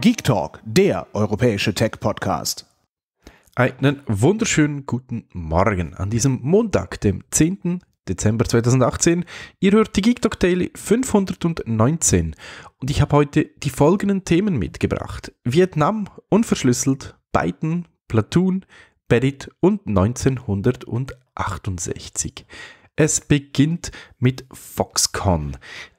Geek Talk, der europäische Tech-Podcast. Einen wunderschönen guten Morgen an diesem Montag, dem 10. Dezember 2018. Ihr hört die Geek Talk Daily 519 und ich habe heute die folgenden Themen mitgebracht. Vietnam, unverschlüsselt, Biden, Platoon, Berit und 1968. Es beginnt mit Foxconn.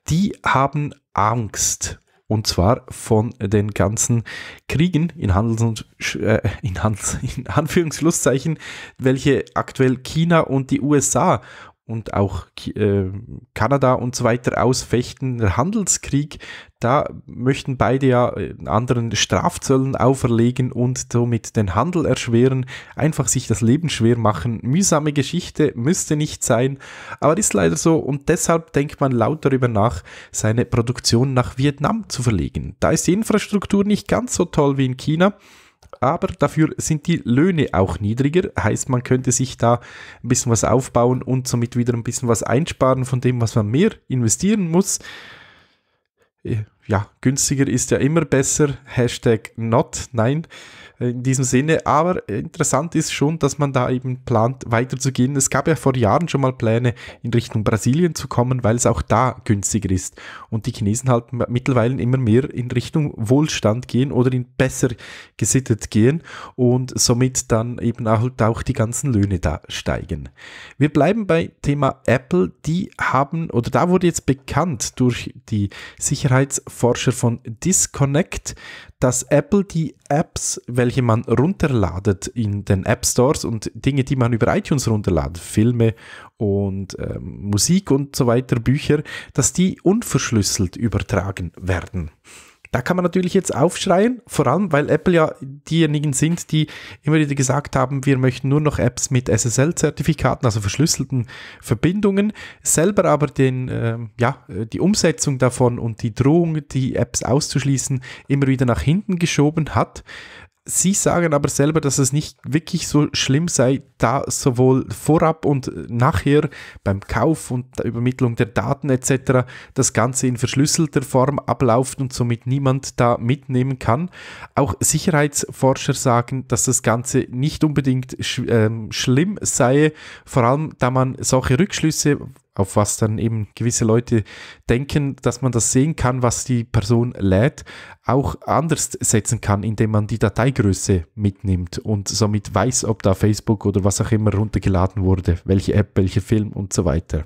Die haben Angst und zwar von den ganzen Kriegen in Handels- und äh, in, Handels, in Anführungsschlusszeichen, welche aktuell China und die USA und auch äh, Kanada und so weiter ausfechten. Der Handelskrieg, da möchten beide ja äh, anderen Strafzöllen auferlegen und somit den Handel erschweren, einfach sich das Leben schwer machen. Mühsame Geschichte müsste nicht sein, aber ist leider so und deshalb denkt man laut darüber nach, seine Produktion nach Vietnam zu verlegen. Da ist die Infrastruktur nicht ganz so toll wie in China aber dafür sind die Löhne auch niedriger. Heißt, man könnte sich da ein bisschen was aufbauen und somit wieder ein bisschen was einsparen von dem, was man mehr investieren muss. Äh, ja, günstiger ist ja immer besser. Hashtag not, nein, in diesem Sinne. Aber interessant ist schon, dass man da eben plant, weiterzugehen. Es gab ja vor Jahren schon mal Pläne, in Richtung Brasilien zu kommen, weil es auch da günstiger ist. Und die Chinesen halt mittlerweile immer mehr in Richtung Wohlstand gehen oder in besser gesittet gehen und somit dann eben halt auch die ganzen Löhne da steigen. Wir bleiben bei Thema Apple. Die haben, oder da wurde jetzt bekannt durch die Sicherheits- Forscher von Disconnect, dass Apple die Apps, welche man runterladet in den App Stores und Dinge, die man über iTunes runterladet, Filme und äh, Musik und so weiter, Bücher, dass die unverschlüsselt übertragen werden. Da kann man natürlich jetzt aufschreien, vor allem weil Apple ja diejenigen sind, die immer wieder gesagt haben, wir möchten nur noch Apps mit SSL-Zertifikaten, also verschlüsselten Verbindungen, selber aber den, ähm, äh, ja, die Umsetzung davon und die Drohung, die Apps auszuschließen, immer wieder nach hinten geschoben hat. Sie sagen aber selber, dass es nicht wirklich so schlimm sei, da sowohl vorab und nachher beim Kauf und der Übermittlung der Daten etc. das Ganze in verschlüsselter Form abläuft und somit niemand da mitnehmen kann. Auch Sicherheitsforscher sagen, dass das Ganze nicht unbedingt sch äh, schlimm sei, vor allem da man solche Rückschlüsse auf was dann eben gewisse Leute denken, dass man das sehen kann, was die Person lädt, auch anders setzen kann, indem man die Dateigröße mitnimmt und somit weiß, ob da Facebook oder was auch immer runtergeladen wurde, welche App, welcher Film und so weiter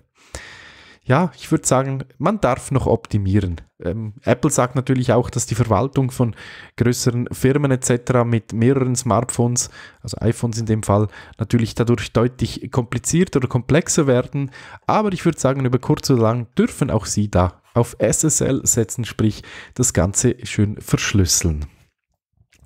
ja, ich würde sagen, man darf noch optimieren. Ähm, Apple sagt natürlich auch, dass die Verwaltung von größeren Firmen etc. mit mehreren Smartphones, also iPhones in dem Fall, natürlich dadurch deutlich komplizierter oder komplexer werden. Aber ich würde sagen, über kurz oder lang dürfen auch sie da auf SSL setzen, sprich das Ganze schön verschlüsseln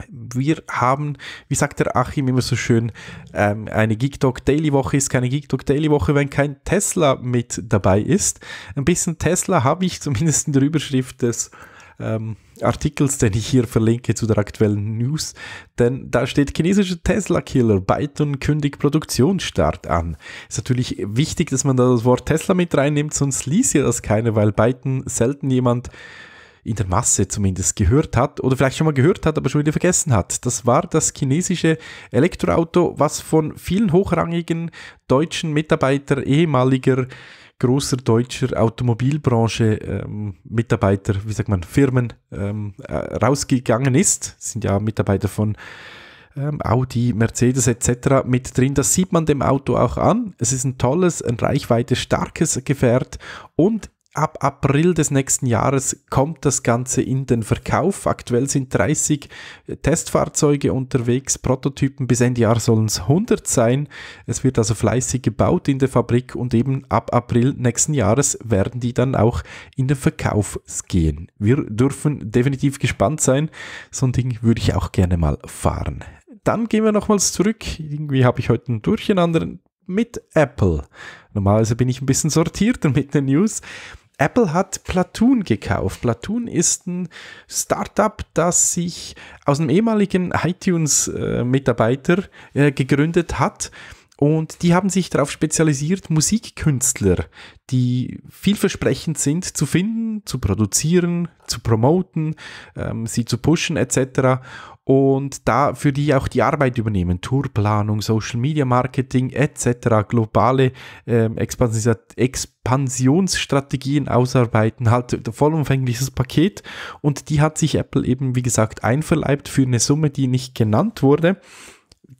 wir haben, wie sagt der Achim immer so schön, ähm, eine Geek Talk Daily Woche ist keine Geek Talk Daily Woche, wenn kein Tesla mit dabei ist. Ein bisschen Tesla habe ich zumindest in der Überschrift des ähm, Artikels, den ich hier verlinke zu der aktuellen News, denn da steht chinesischer Tesla-Killer, Byton kündigt Produktionsstart an. Ist natürlich wichtig, dass man da das Wort Tesla mit reinnimmt, sonst liest ja das keiner, weil Byton selten jemand in der Masse zumindest gehört hat oder vielleicht schon mal gehört hat, aber schon wieder vergessen hat. Das war das chinesische Elektroauto, was von vielen hochrangigen deutschen Mitarbeitern ehemaliger großer deutscher Automobilbranche ähm, Mitarbeiter, wie sagt man, Firmen ähm, äh, rausgegangen ist. Das sind ja Mitarbeiter von ähm, Audi, Mercedes etc. mit drin. Das sieht man dem Auto auch an. Es ist ein tolles, ein reichweite starkes Gefährt und Ab April des nächsten Jahres kommt das Ganze in den Verkauf. Aktuell sind 30 äh, Testfahrzeuge unterwegs, Prototypen. Bis Ende Jahr sollen es 100 sein. Es wird also fleißig gebaut in der Fabrik und eben ab April nächsten Jahres werden die dann auch in den Verkauf gehen. Wir dürfen definitiv gespannt sein. So ein Ding würde ich auch gerne mal fahren. Dann gehen wir nochmals zurück. Irgendwie habe ich heute ein Durcheinander mit Apple. Normalerweise bin ich ein bisschen sortierter mit den News. Apple hat Platoon gekauft. Platoon ist ein Startup, das sich aus einem ehemaligen iTunes-Mitarbeiter äh, äh, gegründet hat. Und die haben sich darauf spezialisiert, Musikkünstler, die vielversprechend sind, zu finden, zu produzieren, zu promoten, ähm, sie zu pushen etc und da für die auch die Arbeit übernehmen, Tourplanung, Social Media Marketing etc., globale äh, Expansionsstrategien ausarbeiten, halt vollumfängliches Paket und die hat sich Apple eben, wie gesagt, einverleibt für eine Summe, die nicht genannt wurde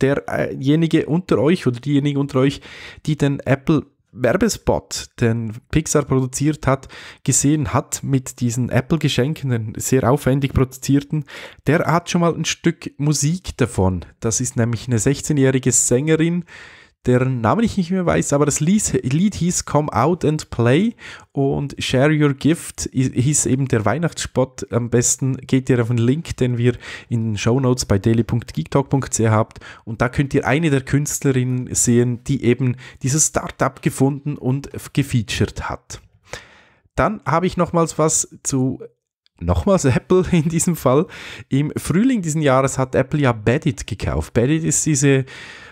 derjenige unter euch oder diejenigen unter euch, die den Apple Werbespot, den Pixar produziert hat, gesehen hat mit diesen Apple-Geschenken, den sehr aufwendig produzierten, der hat schon mal ein Stück Musik davon. Das ist nämlich eine 16-jährige Sängerin, deren Namen ich nicht mehr weiß, aber das Lied, Lied hieß Come Out and Play und Share Your Gift hieß eben der Weihnachtsspot. Am besten geht ihr auf den Link, den wir in den Show Notes bei daily.geektalk.ch habt und da könnt ihr eine der Künstlerinnen sehen, die eben dieses Startup gefunden und gefeatured hat. Dann habe ich nochmals was zu nochmals Apple in diesem Fall. Im Frühling diesen Jahres hat Apple ja Bedit gekauft. Bedit ist diese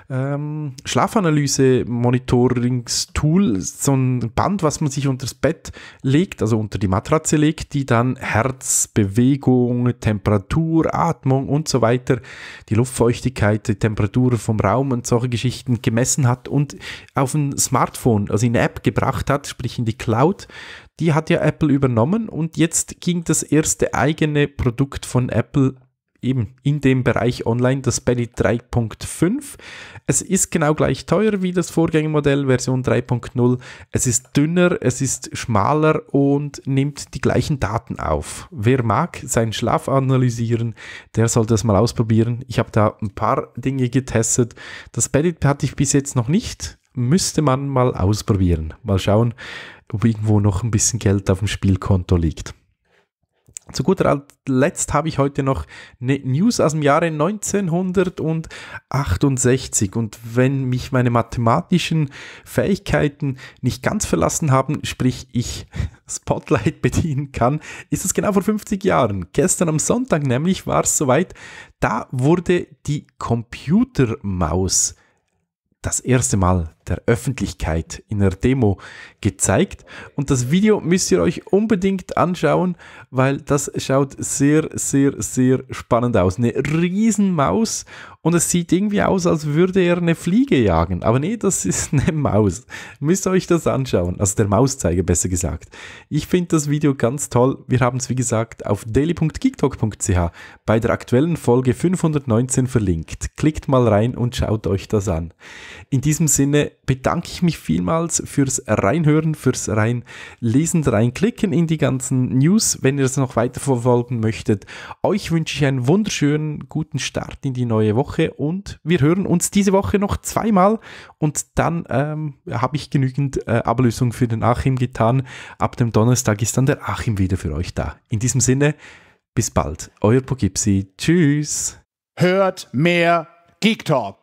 ähm, Schlafanalyse-Monitorings-Tool, so ein Band, was man sich unter das Bett legt, also unter die Matratze legt, die dann Herz, Bewegung, Temperatur, Atmung und so weiter, die Luftfeuchtigkeit, die Temperatur vom Raum und solche Geschichten gemessen hat und auf ein Smartphone, also in eine App gebracht hat, sprich in die Cloud die hat ja Apple übernommen und jetzt ging das erste eigene Produkt von Apple eben in dem Bereich online, das Belly 3.5. Es ist genau gleich teuer wie das Vorgängermodell Version 3.0. Es ist dünner, es ist schmaler und nimmt die gleichen Daten auf. Wer mag seinen Schlaf analysieren, der sollte das mal ausprobieren. Ich habe da ein paar Dinge getestet. Das Belly hatte ich bis jetzt noch nicht müsste man mal ausprobieren. Mal schauen, ob irgendwo noch ein bisschen Geld auf dem Spielkonto liegt. Zu guter Letzt habe ich heute noch eine News aus dem Jahre 1968. Und wenn mich meine mathematischen Fähigkeiten nicht ganz verlassen haben, sprich ich Spotlight bedienen kann, ist es genau vor 50 Jahren. Gestern am Sonntag nämlich war es soweit, da wurde die Computermaus das erste Mal der Öffentlichkeit in der Demo gezeigt. Und das Video müsst ihr euch unbedingt anschauen, weil das schaut sehr, sehr, sehr spannend aus. Eine Riesenmaus und es sieht irgendwie aus, als würde er eine Fliege jagen. Aber nee, das ist eine Maus. Müsst ihr euch das anschauen. Also der Mauszeiger besser gesagt. Ich finde das Video ganz toll. Wir haben es, wie gesagt, auf daily.geektalk.ch bei der aktuellen Folge 519 verlinkt. Klickt mal rein und schaut euch das an. In diesem Sinne Sinne bedanke ich mich vielmals fürs Reinhören, fürs Reinlesen, Reinklicken in die ganzen News, wenn ihr das noch weiter verfolgen möchtet. Euch wünsche ich einen wunderschönen, guten Start in die neue Woche und wir hören uns diese Woche noch zweimal und dann ähm, habe ich genügend äh, Ablösung für den Achim getan. Ab dem Donnerstag ist dann der Achim wieder für euch da. In diesem Sinne, bis bald. Euer Pogipsi. Tschüss. Hört mehr Geek Talk.